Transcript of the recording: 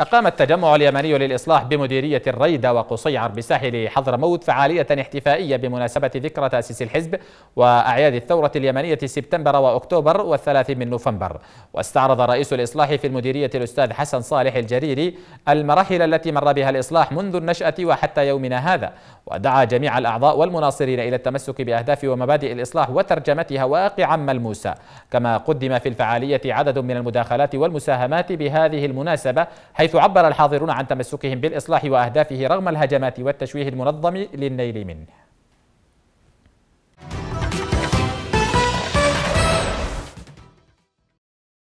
أقام التجمع اليمني للإصلاح بمديرية الريدة وقصيعر بساحل حضرموت فعالية احتفائية بمناسبة ذكرى تأسيس الحزب وأعياد الثورة اليمنية سبتمبر وأكتوبر والثلاث من نوفمبر واستعرض رئيس الإصلاح في المديرية الأستاذ حسن صالح الجريري المراحل التي مر بها الإصلاح منذ النشأة وحتى يومنا هذا ودعا جميع الأعضاء والمناصرين إلى التمسك بأهداف ومبادئ الإصلاح وترجمتها واقعا ملموسا كما قدم في الفعالية عدد من المداخلات والمساهمات بهذه المناسبة حيث حيث عبر الحاضرون عن تمسكهم بالإصلاح وأهدافه رغم الهجمات والتشويه المنظم للنيل منه